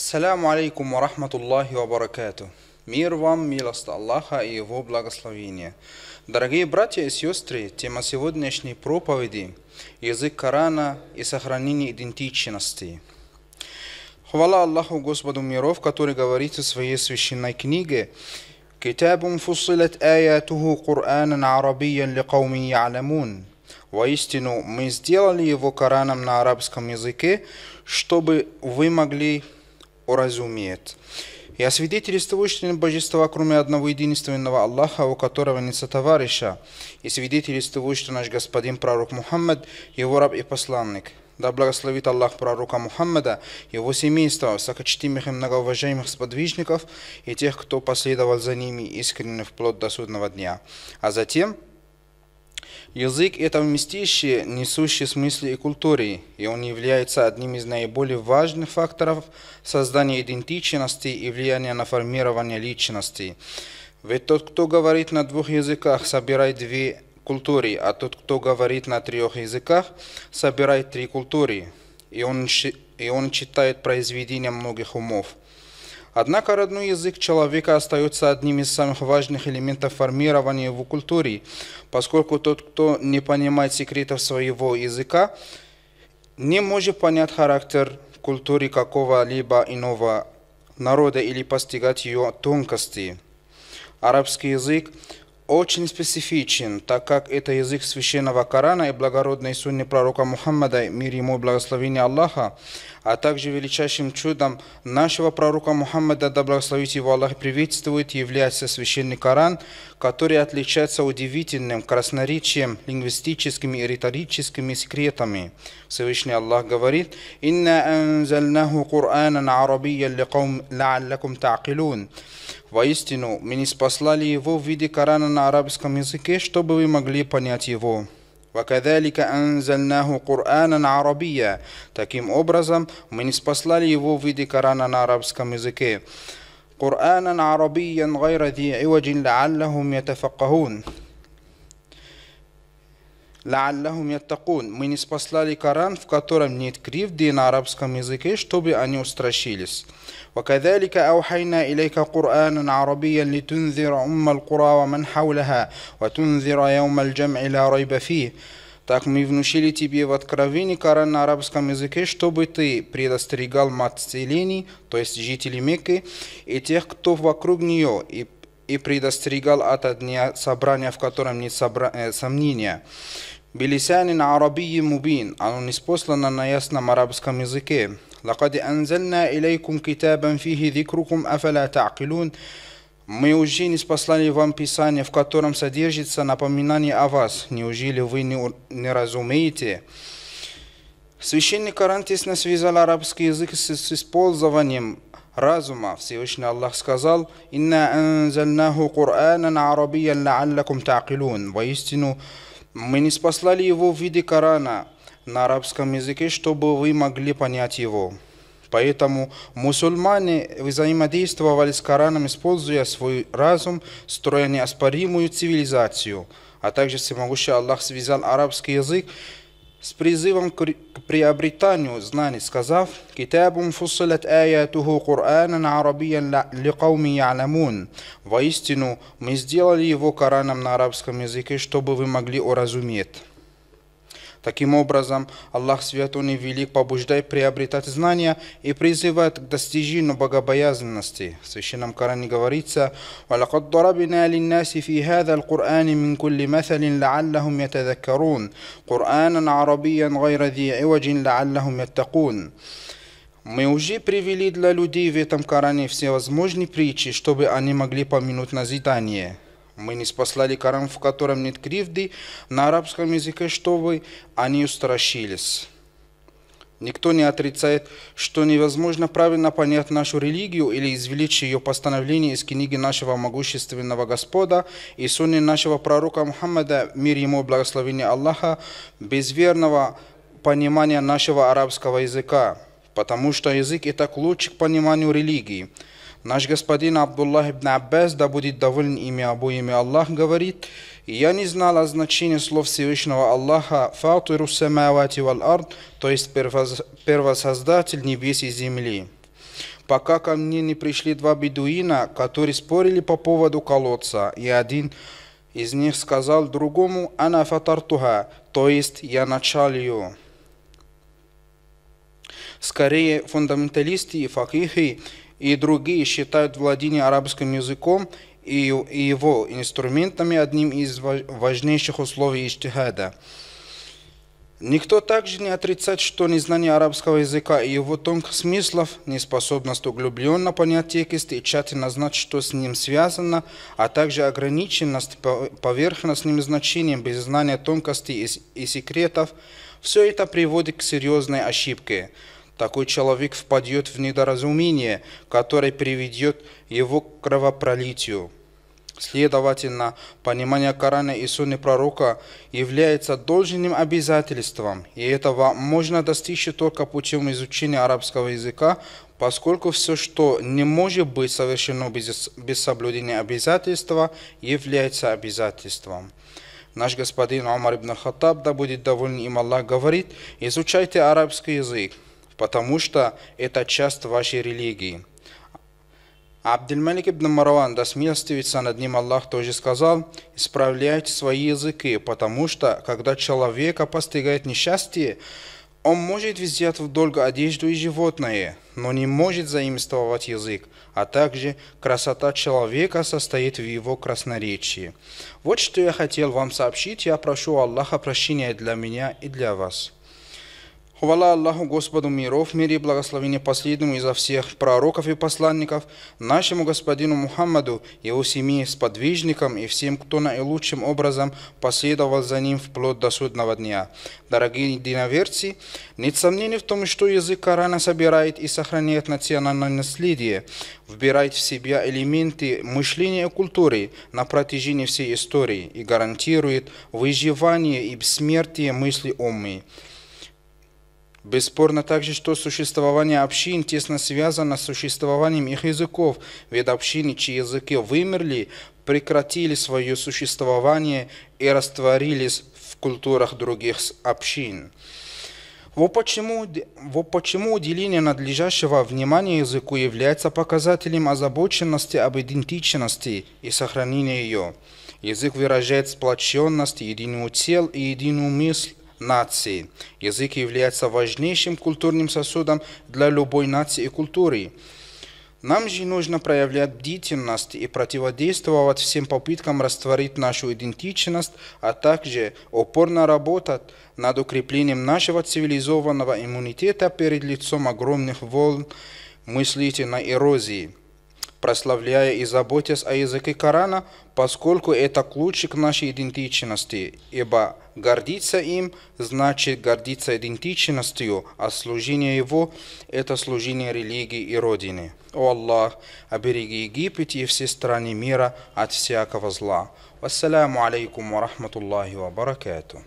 Ассаляму алейкум ва рахматуллахи ва баракату. Мир вам, милость Аллаха и Его благословения. Дорогие братья и сестры, тема сегодняшней проповеди – язык Корана и сохранение идентичности. Хвала Аллаху Господу миров, который говорит в своей священной книге «Китабум фусилат аятуху Кур'анан арабиян ликауми я'ламун». Воистину, мы сделали его Кораном на арабском языке, чтобы вы могли уразумеет. Я свидетельствую, что нет божества, кроме одного единственного Аллаха, у которого нет сотоварища. И свидетельствую, что наш господин пророк Мухаммад, его раб и посланник. Да благословит Аллах пророка Мухаммада, его семейство, сокочтимых и многоуважаемых сподвижников и тех, кто последовал за ними искренне вплоть до судного дня. А затем Язык – это вместище, несущее смысле и культуры, и он является одним из наиболее важных факторов создания идентичности и влияния на формирование личности. Ведь тот, кто говорит на двух языках, собирает две культуры, а тот, кто говорит на трех языках, собирает три культуры, и он, и он читает произведения многих умов. Однако родной язык человека остается одним из самых важных элементов формирования его культуры, поскольку тот, кто не понимает секретов своего языка, не может понять характер культуры какого-либо иного народа или постигать ее тонкости. Арабский язык очень специфичен, так как это язык священного Корана и благородной сунни пророка Мухаммада, мир ему и благословение Аллаха, а также величайшим чудом нашего пророка Мухаммада, да благословит его Аллах, приветствует, является священный Коран, который отличается удивительным красноречием, лингвистическими и риторическими секретами. Всевышний Аллах говорит, «Инна анзальнаху Кур'анан арабиян лякум та'акилун». Воистину, мы не спаслали его в виде Корана на арабском языке, чтобы вы могли понять его. وكذلك أنزلناه قرآنا عربيا Таким образом, мы не спаслали его в виде Корана на арабском языке. قرآنا عربيا غير ذي عوج لعلهم يتفقهون لعلهم يتقون من не спаслали Коран, в котором нет кривды на арабском языке, чтобы они устрашились. وكذلك أوحينا إليك قرآنا عربيا لتنذر أم القرى ومن حولها وتنذر يوم الجمع لا ريب فيه Так мы внушили тебе в откровении Коран на арабском языке, чтобы ты предостерегал мат то есть жителей Мекки, и тех, кто вокруг нее, и, и предостерегал от дня собрания, в котором нет собра... э, сомнения. بلسان عربي مبين أنو نسبوس لنا نيسنا арабском языке لقد أنزلنا إليكم كتابا فيه ذكركم أفلا تعقلون Мы уже не спаслали вам Писание, в котором содержится напоминание о вас. Неужели вы не, не разумеете? Священный Коран тесно связал арабский язык с, с использованием разума. Всевышний Аллах сказал, «Инна анзальнаху Кур'анан арабиян ла'аллакум таакилун». Воистину, Мы не спаслали его в виде Корана на арабском языке, чтобы вы могли понять его. Поэтому мусульмане взаимодействовали с Кораном, используя свой разум, строя неоспоримую цивилизацию. А также всемогущий Аллах связал арабский язык с призывом к приобретанию знаний, сказав «Китабум фусилат аятуху Кур'анан арабиян ликауми яламун. Воистину, мы сделали его Кораном на арабском языке, чтобы вы могли уразуметь. Таким образом, Аллах Свят, Он и Велик, побуждает приобретать знания и призывает к достижению богобоязненности. В Священном Коране говорится, وَلَقَدْ ضَرَبْنَا لِلنَّاسِ فِي هَذَا الْقُرْآنِ مِنْ كُلِّ مَثَلٍ لَعَلَّهُمْ يَتَذَكَّرُونَ قُرْآنًا عَرَبِيًّا غَيْرَ ذِي عِوَجٍ لَعَلَّهُمْ يَتَّقُونَ мы уже привели для людей в этом Коране всевозможные притчи, чтобы они могли помянуть назидание. Мы не спаслали Коран, в котором нет кривды, на арабском языке, чтобы они устрашились. Никто не отрицает, что невозможно правильно понять нашу религию или извлечь ее постановление из книги нашего могущественного Господа и сунни нашего пророка Мухаммада, мир ему благословение Аллаха, без верного понимания нашего арабского языка, потому что язык – это ключ к пониманию религии – Наш господин Абдуллах ибн Аббас, да будет доволен ими обоими Аллах, говорит, «Я не знал о значении слов Всевышнего Аллаха «фатиру самавати вал ард», то есть первосоздатель небес и земли. Пока ко мне не пришли два бедуина, которые спорили по поводу колодца, и один из них сказал другому «Ана фатартуха», то есть «Я начал ее». Скорее, фундаменталисты и факихи и другие считают владение арабским языком и его инструментами одним из важнейших условий иштихада. Никто также не отрицает, что незнание арабского языка и его тонких смыслов, неспособность углубленно понять текст и тщательно знать, что с ним связано, а также ограниченность поверхностным значением без знания тонкостей и секретов, все это приводит к серьезной ошибке – такой человек впадет в недоразумение, которое приведет его к кровопролитию. Следовательно, понимание Корана и Сунны Пророка является должным обязательством, и этого можно достичь только путем изучения арабского языка, поскольку все, что не может быть совершено без, без соблюдения обязательства, является обязательством. Наш господин Умар ибн Хаттаб, да будет доволен им Аллах, говорит, изучайте арабский язык, потому что это часть вашей религии. Абдельмалик ибн Марван, да смилостивится над ним Аллах, тоже сказал, «Исправляйте свои языки, потому что, когда человека постигает несчастье, он может взять в долг одежду и животное, но не может заимствовать язык, а также красота человека состоит в его красноречии. Вот что я хотел вам сообщить, я прошу Аллаха прощения для меня и для вас. Хвала Аллаху Господу миров, мир и благословения последнему изо всех пророков и посланников, нашему господину Мухаммаду, его семье, сподвижникам и всем, кто наилучшим образом последовал за ним вплоть до судного дня. Дорогие единоверцы, нет сомнений в том, что язык Корана собирает и сохраняет национальное наследие, вбирает в себя элементы мышления и культуры на протяжении всей истории и гарантирует выживание и бессмертие мысли умы. Бесспорно также, что существование общин тесно связано с существованием их языков, ведь общины, чьи языки вымерли, прекратили свое существование и растворились в культурах других общин. Вот почему, вот почему уделение надлежащего внимания языку является показателем озабоченности об идентичности и сохранении ее. Язык выражает сплоченность, единую цель и единую мысль, нации. Язык является важнейшим культурным сосудом для любой нации и культуры. Нам же нужно проявлять бдительность и противодействовать всем попыткам растворить нашу идентичность, а также упорно работать над укреплением нашего цивилизованного иммунитета перед лицом огромных волн мыслительной эрозии – прославляя и заботясь о языке Корана, поскольку это ключ к нашей идентичности, ибо гордиться им значит гордиться идентичностью, а служение его – это служение религии и Родины. О Аллах, обереги Египет и все страны мира от всякого зла. Вассаляму алейкум ва рахматуллахи ва баракату.